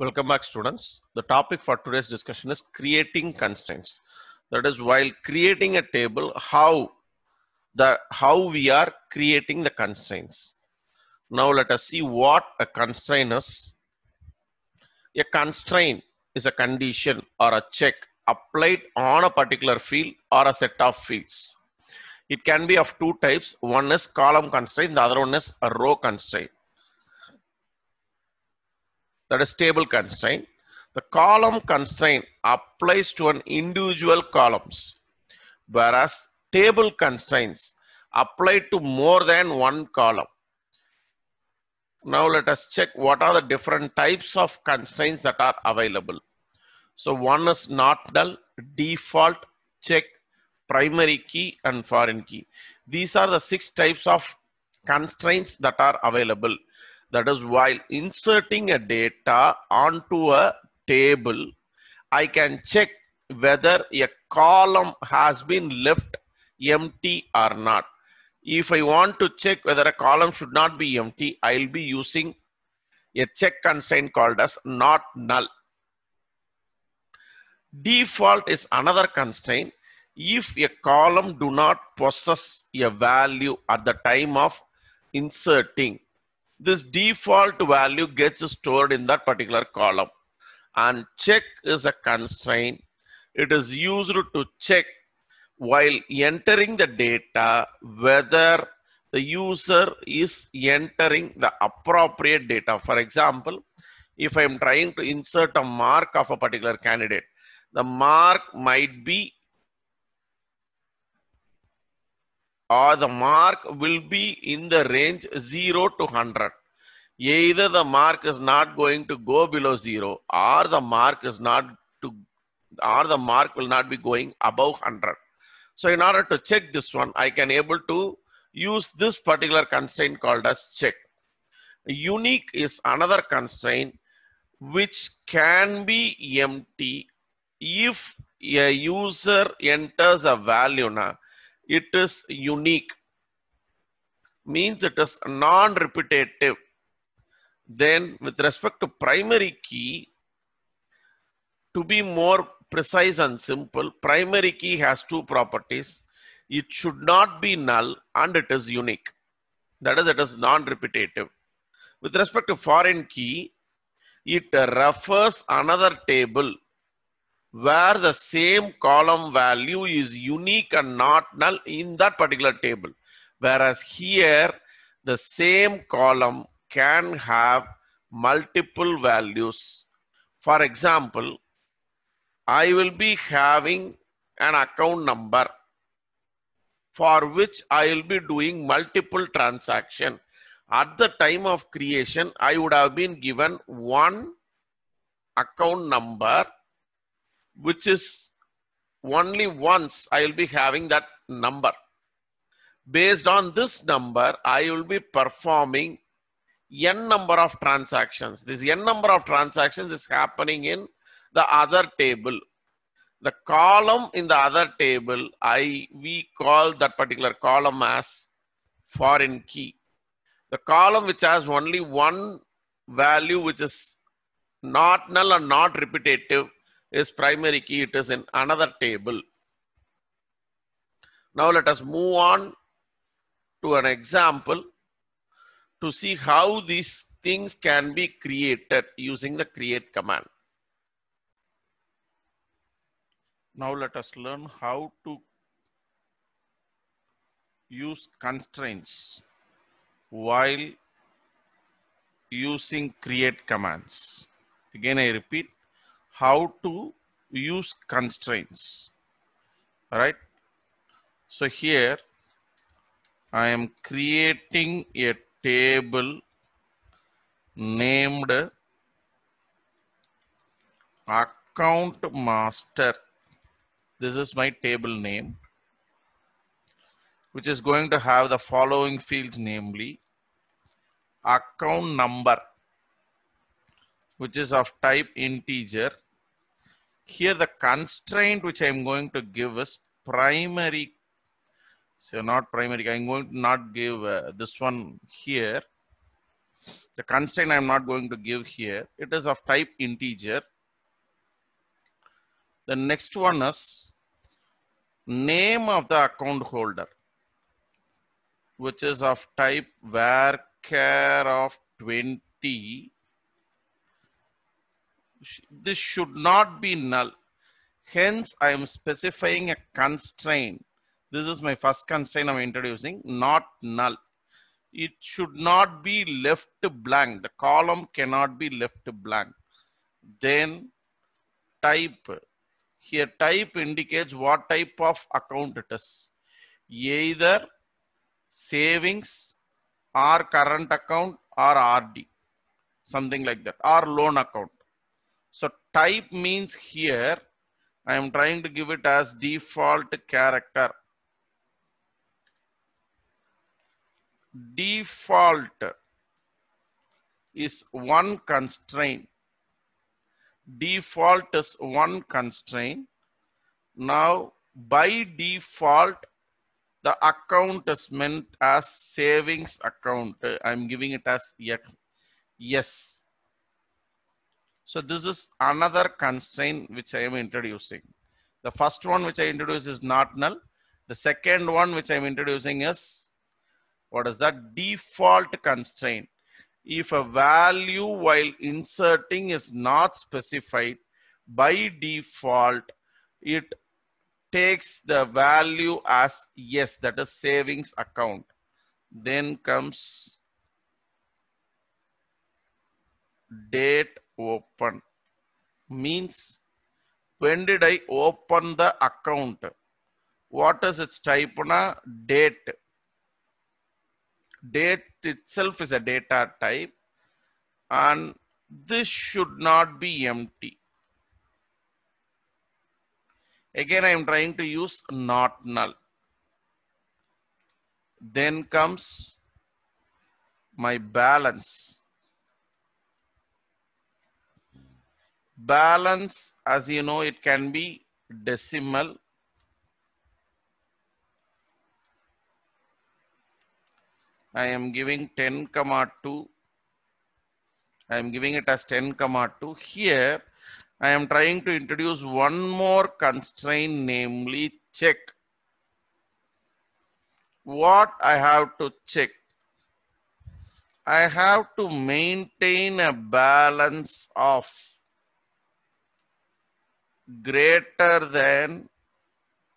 Welcome back students. The topic for today's discussion is creating constraints. That is while creating a table, how the how we are creating the constraints. Now let us see what a constraint is. A constraint is a condition or a check applied on a particular field or a set of fields. It can be of two types. One is column constraint, the other one is a row constraint that is table constraint. The column constraint applies to an individual columns, whereas table constraints apply to more than one column. Now let us check what are the different types of constraints that are available. So one is not null, default, check, primary key and foreign key. These are the six types of constraints that are available. That is while inserting a data onto a table, I can check whether a column has been left empty or not. If I want to check whether a column should not be empty, I'll be using a check constraint called as not null. Default is another constraint. If a column do not possess a value at the time of inserting, this default value gets stored in that particular column. And check is a constraint. It is used to check while entering the data whether the user is entering the appropriate data. For example, if I'm trying to insert a mark of a particular candidate, the mark might be or the mark will be in the range 0 to 100. Either the mark is not going to go below 0 or the mark is not to or the mark will not be going above 100. So in order to check this one, I can able to use this particular constraint called as check. Unique is another constraint which can be empty if a user enters a value now it is unique. Means it is non-repetitive. Then with respect to primary key, to be more precise and simple, primary key has two properties. It should not be null and it is unique. That is, it is non-repetitive. With respect to foreign key, it refers another table where the same column value is unique and not null in that particular table. Whereas here, the same column can have multiple values. For example, I will be having an account number for which I will be doing multiple transaction. At the time of creation, I would have been given one account number which is only once I will be having that number. Based on this number, I will be performing n number of transactions. This n number of transactions is happening in the other table. The column in the other table, I we call that particular column as foreign key. The column which has only one value which is not null and not repetitive is primary key. It is in another table. Now let us move on to an example to see how these things can be created using the create command. Now let us learn how to use constraints while using create commands. Again, I repeat, how to use constraints. All right. So here I am creating a table named account master. This is my table name, which is going to have the following fields, namely account number, which is of type integer here the constraint which I'm going to give is primary. So not primary, I'm going to not give uh, this one here. The constraint I'm not going to give here. It is of type integer. The next one is name of the account holder, which is of type where care of 20 this should not be null. Hence, I am specifying a constraint. This is my first constraint I'm introducing, not null. It should not be left blank. The column cannot be left blank. Then type. Here type indicates what type of account it is. Either savings or current account or RD. Something like that. Or loan account so type means here, I am trying to give it as default character. Default is one constraint. Default is one constraint. Now by default, the account is meant as savings account. I'm giving it as yes. So this is another constraint which I am introducing. The first one which I introduce is not null. The second one which I'm introducing is, what is that? Default constraint. If a value while inserting is not specified, by default, it takes the value as yes, that is savings account. Then comes date open means when did I open the account? What is its type? Na? Date. Date itself is a data type and this should not be empty. Again, I am trying to use not null. Then comes my balance. Balance, as you know, it can be decimal. I am giving 10 comma 2. I am giving it as 10 comma 2. Here, I am trying to introduce one more constraint, namely check. What I have to check? I have to maintain a balance of greater than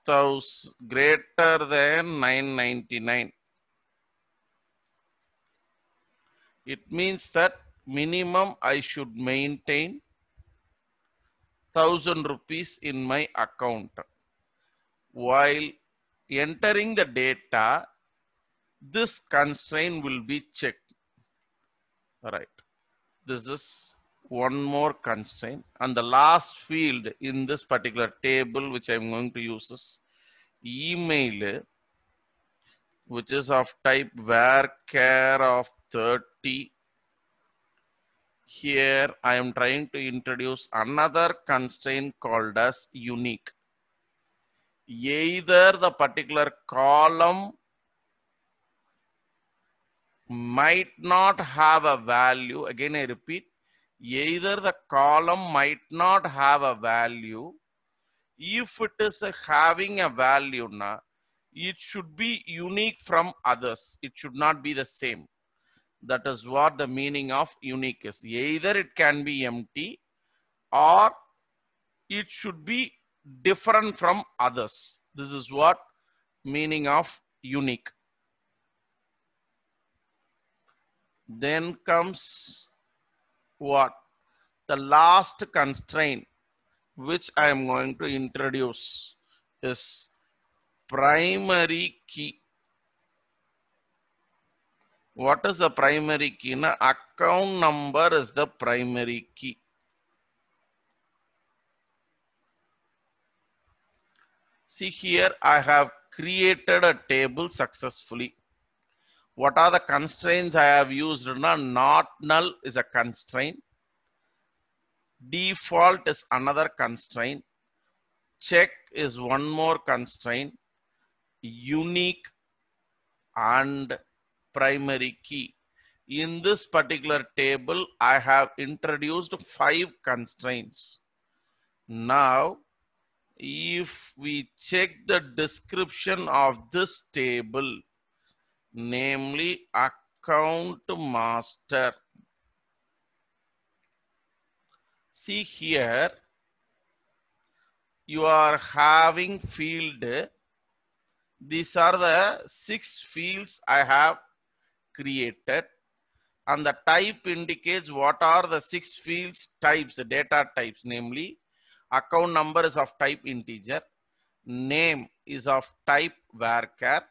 thousand greater than 999 it means that minimum i should maintain 1000 rupees in my account while entering the data this constraint will be checked all right this is one more constraint and the last field in this particular table which I'm going to use is email which is of type where care of 30 here I am trying to introduce another constraint called as unique either the particular column might not have a value again I repeat either the column might not have a value. If it is having a value, na, it should be unique from others. It should not be the same. That is what the meaning of unique is. Either it can be empty or it should be different from others. This is what meaning of unique. Then comes what? The last constraint which I am going to introduce is primary key. What is the primary key? Na? Account number is the primary key. See here, I have created a table successfully. What are the constraints I have used? Not null is a constraint. Default is another constraint. Check is one more constraint. Unique and primary key. In this particular table, I have introduced five constraints. Now, if we check the description of this table, namely account master. See here, you are having field. These are the six fields I have created and the type indicates what are the six fields types, data types, namely account number is of type integer, name is of type varchar,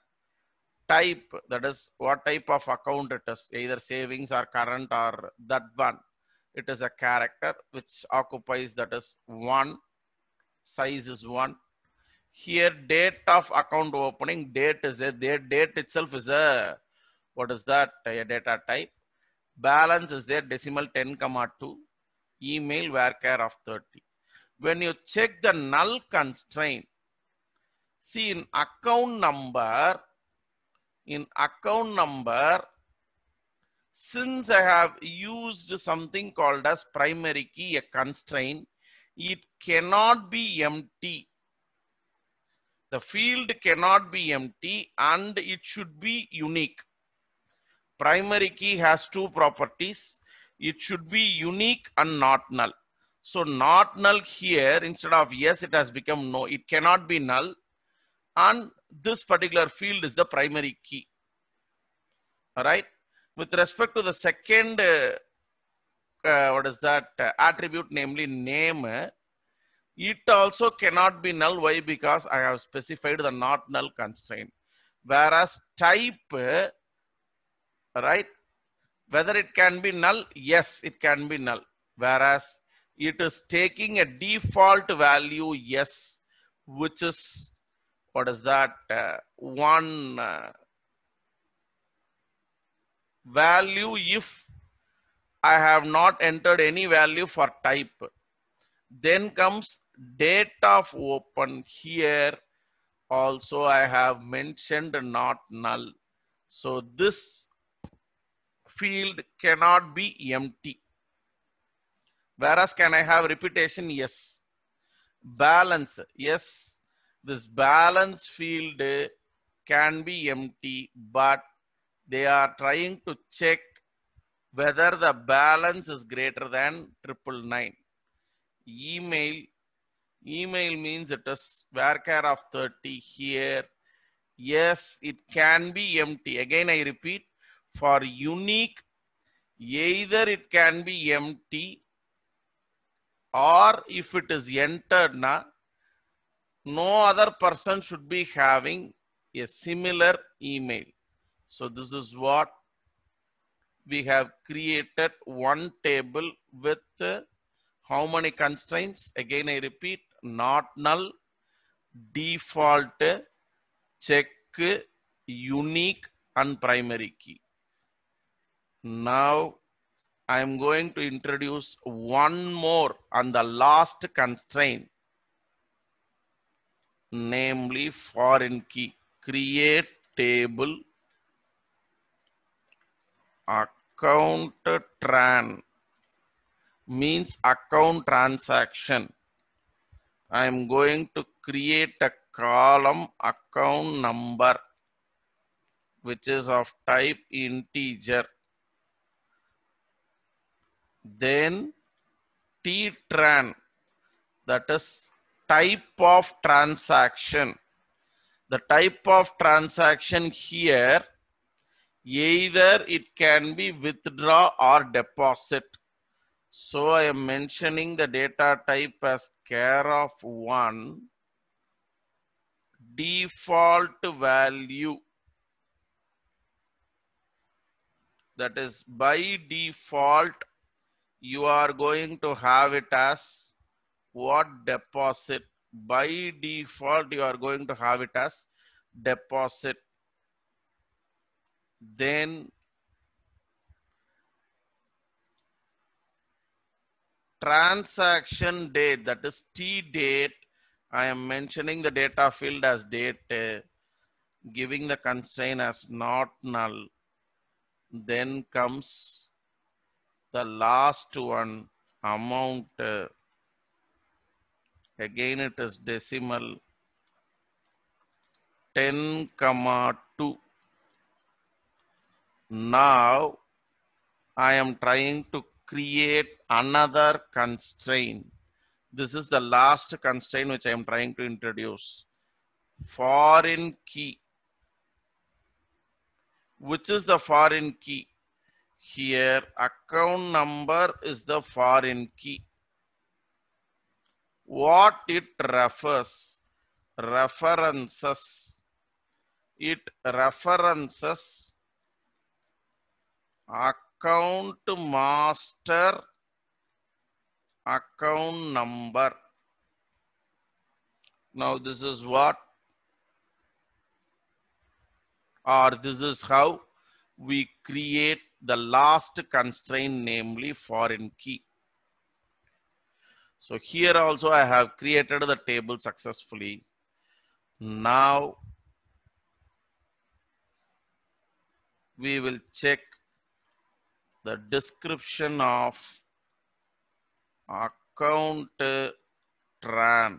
type that is what type of account it is either savings or current or that one it is a character which occupies that is one size is one here date of account opening date is a date date itself is a what is that a data type balance is there decimal 10 comma 2 email where care of 30 when you check the null constraint see in account number in account number since I have used something called as primary key, a constraint, it cannot be empty. The field cannot be empty and it should be unique. Primary key has two properties. It should be unique and not null. So not null here, instead of yes, it has become no. It cannot be null. And this particular field is the primary key. All right. With respect to the second, uh, uh, what is that uh, attribute, namely name, it also cannot be null. Why? Because I have specified the not null constraint. Whereas type, right? Whether it can be null? Yes, it can be null. Whereas it is taking a default value, yes, which is what is that uh, one uh, value if I have not entered any value for type then comes date of open here also I have mentioned not null so this field cannot be empty whereas can I have repetition yes balance yes this balance field can be empty, but they are trying to check whether the balance is greater than triple nine. Email, email means it is care of 30 here. Yes, it can be empty. Again, I repeat, for unique, either it can be empty or if it is entered, na, no other person should be having a similar email. So this is what we have created one table with uh, how many constraints? Again, I repeat, not null, default, check, unique and primary key. Now I am going to introduce one more and the last constraint namely foreign key create table account tran means account transaction i am going to create a column account number which is of type integer then tran that is type of transaction. The type of transaction here, either it can be withdraw or deposit. So I am mentioning the data type as care of one default value. That is by default, you are going to have it as what deposit by default you are going to have it as deposit then transaction date that is t date i am mentioning the data field as date uh, giving the constraint as not null then comes the last one amount uh, again it is decimal 10 comma 2 now i am trying to create another constraint this is the last constraint which i am trying to introduce foreign key which is the foreign key here account number is the foreign key what it refers, references, it references account master account number. Now this is what or this is how we create the last constraint namely foreign key. So here also I have created the table successfully. Now we will check the description of account tran.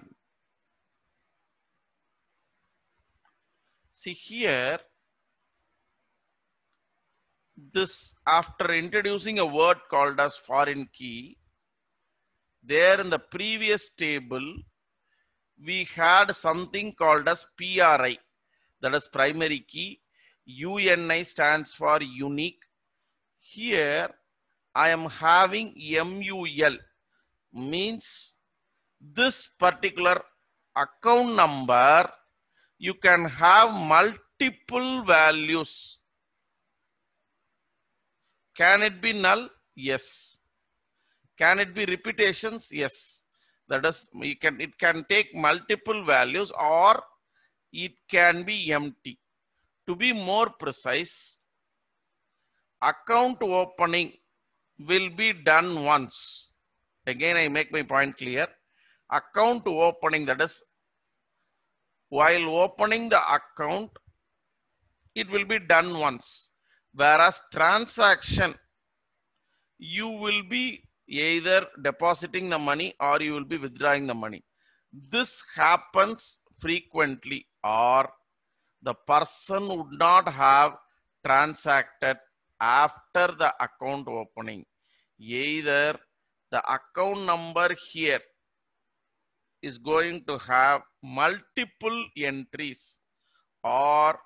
See here, this after introducing a word called as foreign key, there in the previous table, we had something called as PRI, that is primary key. UNI stands for unique. Here, I am having MUL, means this particular account number, you can have multiple values. Can it be null? Yes. Can it be repetitions? Yes. That is, you can, it can take multiple values or it can be empty. To be more precise, account opening will be done once. Again, I make my point clear. Account opening, that is, while opening the account, it will be done once. Whereas transaction, you will be either depositing the money or you will be withdrawing the money. This happens frequently or the person would not have transacted after the account opening. Either the account number here is going to have multiple entries or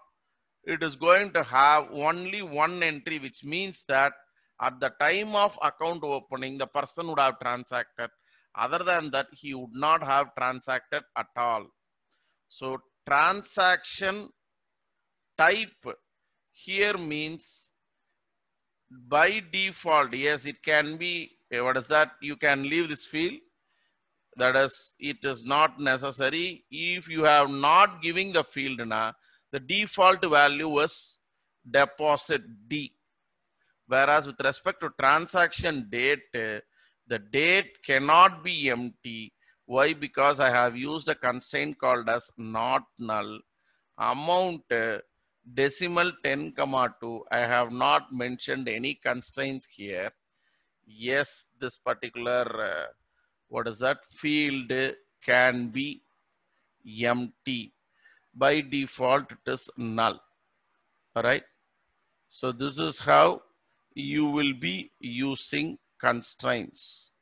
it is going to have only one entry, which means that at the time of account opening, the person would have transacted. Other than that, he would not have transacted at all. So transaction type here means by default, yes, it can be, eh, what is that? You can leave this field. That is, it is not necessary. If you have not giving the field, the default value is deposit D. Whereas with respect to transaction date, the date cannot be empty. Why? Because I have used a constraint called as not null. Amount decimal 10 comma 2. I have not mentioned any constraints here. Yes, this particular, uh, what is that field can be empty. By default, it is null. All right. So this is how you will be using constraints.